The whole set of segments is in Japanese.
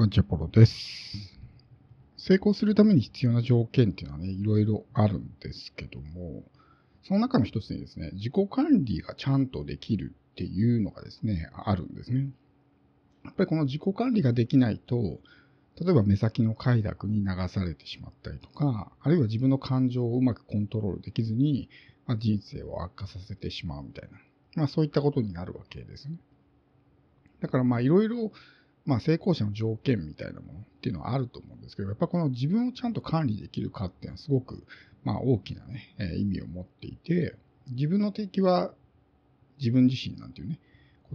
こんにちは、ポロです。成功するために必要な条件っていうのはね、いろいろあるんですけども、その中の一つにですね、自己管理がちゃんとできるっていうのがですね、あるんですね。やっぱりこの自己管理ができないと、例えば目先の快楽に流されてしまったりとか、あるいは自分の感情をうまくコントロールできずに、まあ、人生を悪化させてしまうみたいな、まあそういったことになるわけですね。だからまあいろいろまあ、成功者の条件みたいなものっていうのはあると思うんですけど、やっぱこの自分をちゃんと管理できるかっていうのはすごく、まあ、大きなね、えー、意味を持っていて、自分の敵は自分自身なんていうね、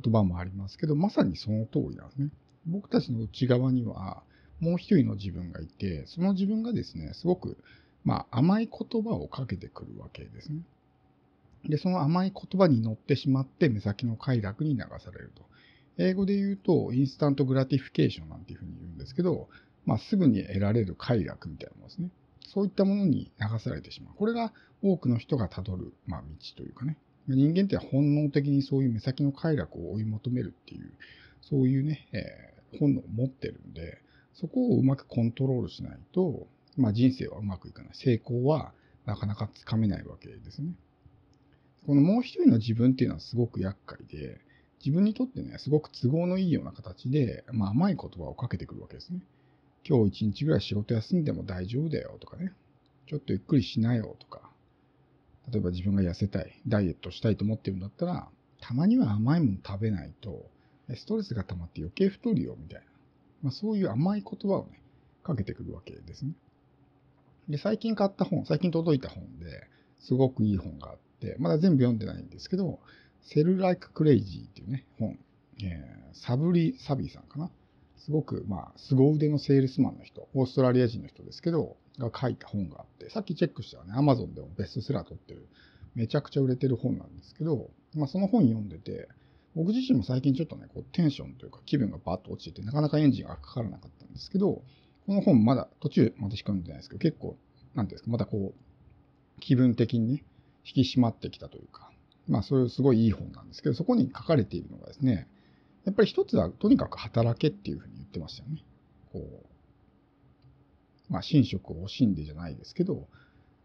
言葉もありますけど、まさにその通りなんですね。僕たちの内側には、もう一人の自分がいて、その自分がですね、すごく、まあ、甘い言葉をかけてくるわけですね。で、その甘い言葉に乗ってしまって、目先の快楽に流されると。英語で言うと、インスタントグラティフィケーションなんていうふうに言うんですけど、まあ、すぐに得られる快楽みたいなものですね。そういったものに流されてしまう。これが多くの人がたどる、まあ、道というかね。人間って本能的にそういう目先の快楽を追い求めるっていう、そういうね、えー、本能を持ってるんで、そこをうまくコントロールしないと、まあ、人生はうまくいかない。成功はなかなかつかめないわけですね。このもう一人の自分っていうのはすごく厄介で、自分にとってね、すごく都合のいいような形で、まあ、甘い言葉をかけてくるわけですね。今日一日ぐらい仕事休んでも大丈夫だよとかね。ちょっとゆっくりしなよとか。例えば自分が痩せたい、ダイエットしたいと思ってるんだったら、たまには甘いもの食べないと、ストレスが溜まって余計太るよみたいな。まあ、そういう甘い言葉をね、かけてくるわけですね。で、最近買った本、最近届いた本で、すごくいい本があって、まだ全部読んでないんですけど、セルライククレイジーっていうね、本。えー、サブリ・サビーさんかな。すごく、まあ、凄腕のセールスマンの人、オーストラリア人の人ですけど、が書いた本があって、さっきチェックしたらね、アマゾンでもベストセラー取ってる、めちゃくちゃ売れてる本なんですけど、まあ、その本読んでて、僕自身も最近ちょっとね、こうテンションというか気分がバッと落ちてて、なかなかエンジンがかからなかったんですけど、この本まだ途中まで仕込んでないですけど、結構、なんていうんですか、またこう、気分的にね、引き締まってきたというか、まあ、そういうすごいいい本なんですけど、そこに書かれているのがですね、やっぱり一つはとにかく働けっていうふうに言ってましたよね。こう、まあ、寝食を惜しんでじゃないですけど、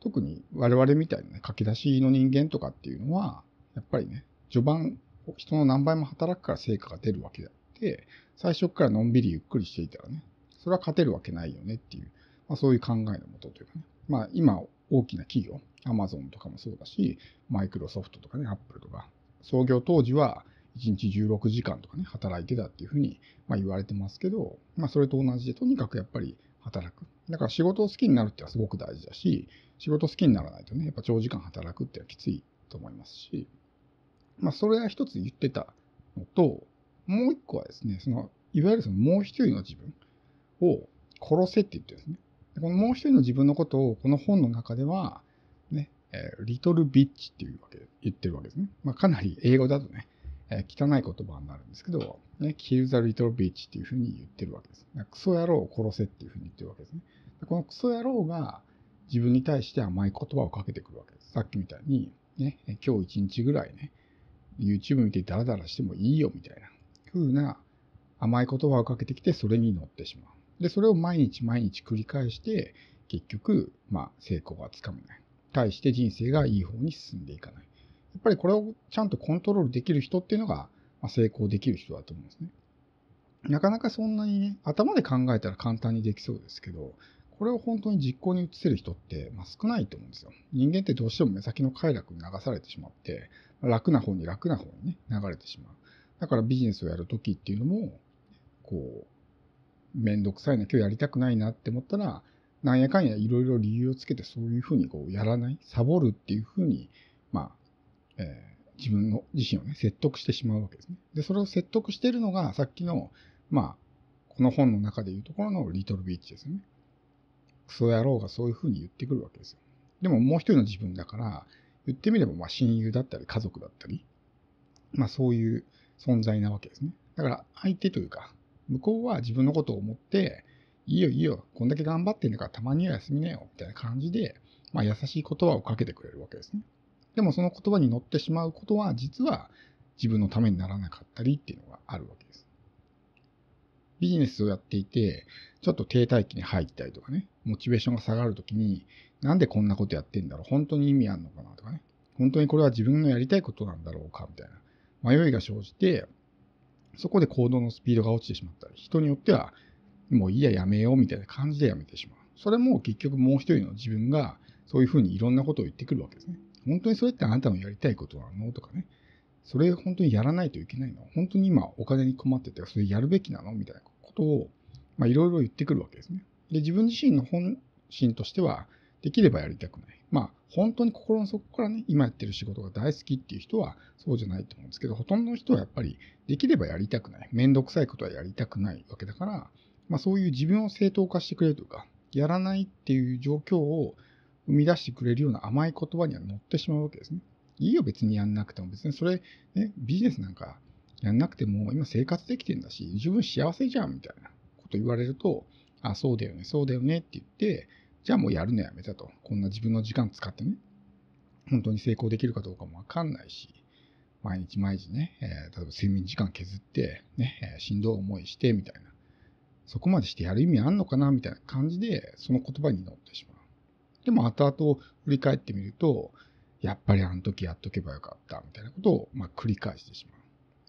特に我々みたいなね、駆け出しの人間とかっていうのは、やっぱりね、序盤、人の何倍も働くから成果が出るわけであって、最初からのんびりゆっくりしていたらね、それは勝てるわけないよねっていう、まあ、そういう考えのもとというかね、まあ、今、大きな企業、アマゾンとかもそうだし、マイクロソフトとかね、アップルとか、創業当時は1日16時間とかね、働いてたっていうふうに、ま言われてますけど、まあ、それと同じで、とにかくやっぱり働く。だから仕事を好きになるってのはすごく大事だし、仕事好きにならないとね、やっぱ長時間働くってのはきついと思いますし、まあ、それは一つ言ってたのと、もう一個はですね、その、いわゆるそのもう一人の自分を殺せって言ってるんですね。このもう一人の自分のことをこの本の中では、ね、えー、リトルビッチっていうわけ、言ってるわけですね。まあ、かなり英語だとね、えー、汚い言葉になるんですけど、ね、k ルザリトルビッチっていうふうに言ってるわけです。クソ野郎を殺せっていうふうに言ってるわけですね。このクソ野郎が自分に対して甘い言葉をかけてくるわけです。さっきみたいに、ね、今日一日ぐらいね、YouTube 見てダラダラしてもいいよみたいな風な甘い言葉をかけてきて、それに乗ってしまう。で、それを毎日毎日繰り返して、結局、まあ、成功がつかめない。対して人生がいい方に進んでいかない。やっぱりこれをちゃんとコントロールできる人っていうのが成功できる人だと思うんですね。なかなかそんなにね、頭で考えたら簡単にできそうですけど、これを本当に実行に移せる人って、まあ、少ないと思うんですよ。人間ってどうしても目先の快楽に流されてしまって、楽な方に楽な方にね、流れてしまう。だからビジネスをやるときっていうのも、こう、めんどくさいな、今日やりたくないなって思ったら、なんやかんやいろいろ理由をつけてそういうふうにこうやらない、サボるっていうふうに、まあ、えー、自分の自身をね、説得してしまうわけですね。で、それを説得してるのが、さっきの、まあ、この本の中でいうところのリトルビーチですよね。クソ野郎がそういうふうに言ってくるわけですよ。でももう一人の自分だから、言ってみればまあ親友だったり家族だったり、まあそういう存在なわけですね。だから相手というか、向こうは自分のことを思って、いいよいいよ、こんだけ頑張ってんだからたまには休みなよ、みたいな感じで、まあ、優しい言葉をかけてくれるわけですね。でもその言葉に乗ってしまうことは、実は自分のためにならなかったりっていうのがあるわけです。ビジネスをやっていて、ちょっと停滞期に入ったりとかね、モチベーションが下がるときに、なんでこんなことやってんだろう、本当に意味あんのかなとかね、本当にこれは自分のやりたいことなんだろうかみたいな迷いが生じて、そこで行動のスピードが落ちてしまったり、人によってはもういいややめようみたいな感じでやめてしまう。それも結局もう一人の自分がそういうふうにいろんなことを言ってくるわけですね。本当にそれってあなたのやりたいことなのとかね。それ本当にやらないといけないの本当に今お金に困ってて、それやるべきなのみたいなことをいろいろ言ってくるわけですね。で、自分自身の本心としては、できればやりたくない。まあ、本当に心の底からね、今やってる仕事が大好きっていう人はそうじゃないと思うんですけど、ほとんどの人はやっぱりできればやりたくない。めんどくさいことはやりたくないわけだから、まあ、そういう自分を正当化してくれるとか、やらないっていう状況を生み出してくれるような甘い言葉には乗ってしまうわけですね。いいよ、別にやんなくても。別にそれ、ね、ビジネスなんかやんなくても、今生活できてんだし、十分幸せじゃん、みたいなこと言われると、あ、そうだよね、そうだよねって言って、じゃあもうやるのやめたと。こんな自分の時間使ってね、本当に成功できるかどうかもわかんないし、毎日毎日ね、えー、例えば睡眠時間削って、ね、えー、しんどい思いしてみたいなそこまでしてやる意味あんのかなみたいな感じで、その言葉に乗ってしまう。でも後々振り返ってみると、やっぱりあの時やっとけばよかったみたいなことを、まあ、繰り返してし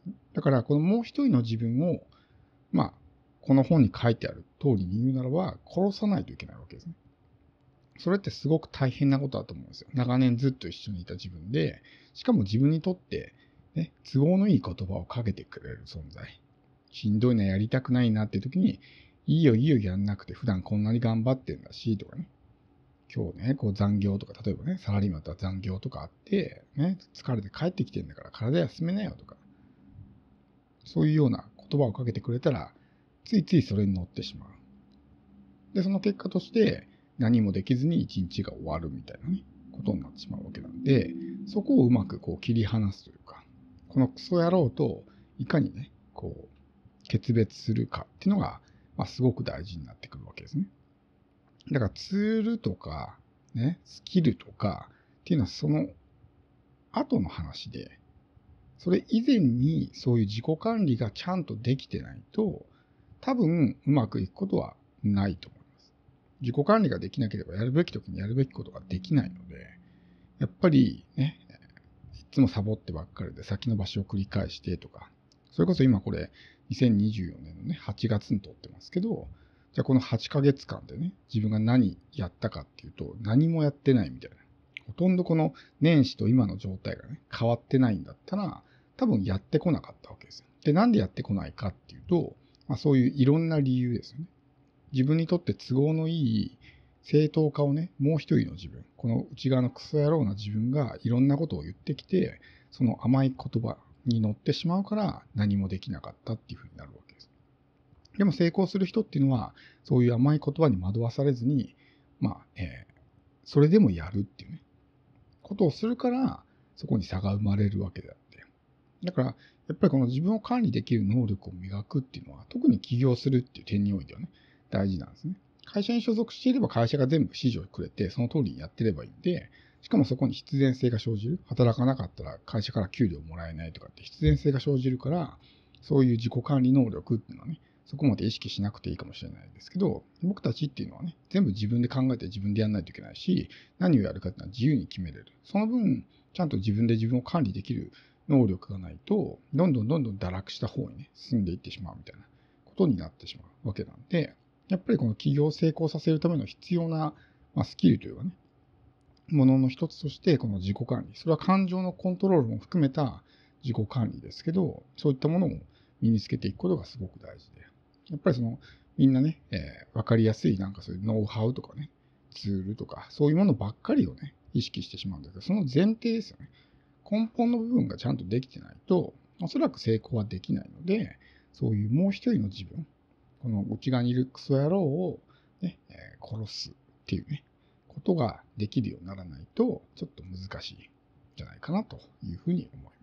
まう。だからこのもう一人の自分を、まあ、この本に書いてある通りに言うならば、殺さないといけないわけですね。それってすごく大変なことだと思うんですよ。長年ずっと一緒にいた自分で、しかも自分にとって、ね、都合のいい言葉をかけてくれる存在。しんどいな、やりたくないなっていう時に、いいよいいよやんなくて、普段こんなに頑張ってんだし、とかね。今日ね、こう残業とか、例えばね、サラリーマンとは残業とかあって、ね、疲れて帰ってきてんだから体休めなよとか、そういうような言葉をかけてくれたら、ついついそれに乗ってしまう。で、その結果として何もできずに一日が終わるみたいなね、ことになってしまうわけなんで、そこをうまくこう切り離すというか、このクソ野郎といかにね、こう、決別するかっていうのが、まあ、すごく大事になってくるわけですね。だからツールとか、ね、スキルとかっていうのはその後の話で、それ以前にそういう自己管理がちゃんとできてないと、多分うまくいくことはないと思います。自己管理ができなければやるべき時にやるべきことができないので、やっぱりね、いつもサボってばっかりで先延ばしを繰り返してとか、それこそ今これ、2024年のね、8月に撮ってますけど、じゃあこの8ヶ月間でね、自分が何やったかっていうと、何もやってないみたいな。ほとんどこの年始と今の状態がね、変わってないんだったら、多分やってこなかったわけですよ。で、なんでやってこないかっていうと、まあ、そういういろんな理由ですよね。自分にとって都合のいい正当化をね、もう一人の自分、この内側のクソ野郎な自分がいろんなことを言ってきて、その甘い言葉に乗ってしまうから何もできなかったっていうふうになるわけです。でも成功する人っていうのはそういう甘い言葉に惑わされずに、まあ、えー、それでもやるっていうね、ことをするからそこに差が生まれるわけであって。だから、やっぱりこの自分を管理できる能力を磨くっていうのは、特に起業するっていう点においてはね、大事なんですね。会社に所属していれば会社が全部指示をくれて、その通りにやってればいいんで、しかもそこに必然性が生じる。働かなかったら会社から給料もらえないとかって必然性が生じるから、そういう自己管理能力っていうのはね、そこまで意識しなくていいかもしれないですけど、僕たちっていうのはね、全部自分で考えて自分でやらないといけないし、何をやるかっていうのは自由に決めれる。その分、ちゃんと自分で自分を管理できる能力がないと、どんどんどんどん堕落した方にね、進んでいってしまうみたいなことになってしまうわけなんで、やっぱりこの企業を成功させるための必要な、まあ、スキルというかね、ものの一つとして、この自己管理。それは感情のコントロールも含めた自己管理ですけど、そういったものを身につけていくことがすごく大事で。やっぱりその、みんなね、えー、分かりやすいなんかそういうノウハウとかね、ツールとか、そういうものばっかりをね、意識してしまうんだけど、その前提ですよね。根本の部分がちゃんとできてないと、おそらく成功はできないので、そういうもう一人の自分、この内側にいるクソ野郎をね、えー、殺すっていうね、ことができるようにならないと、ちょっと難しいんじゃないかなというふうに思います。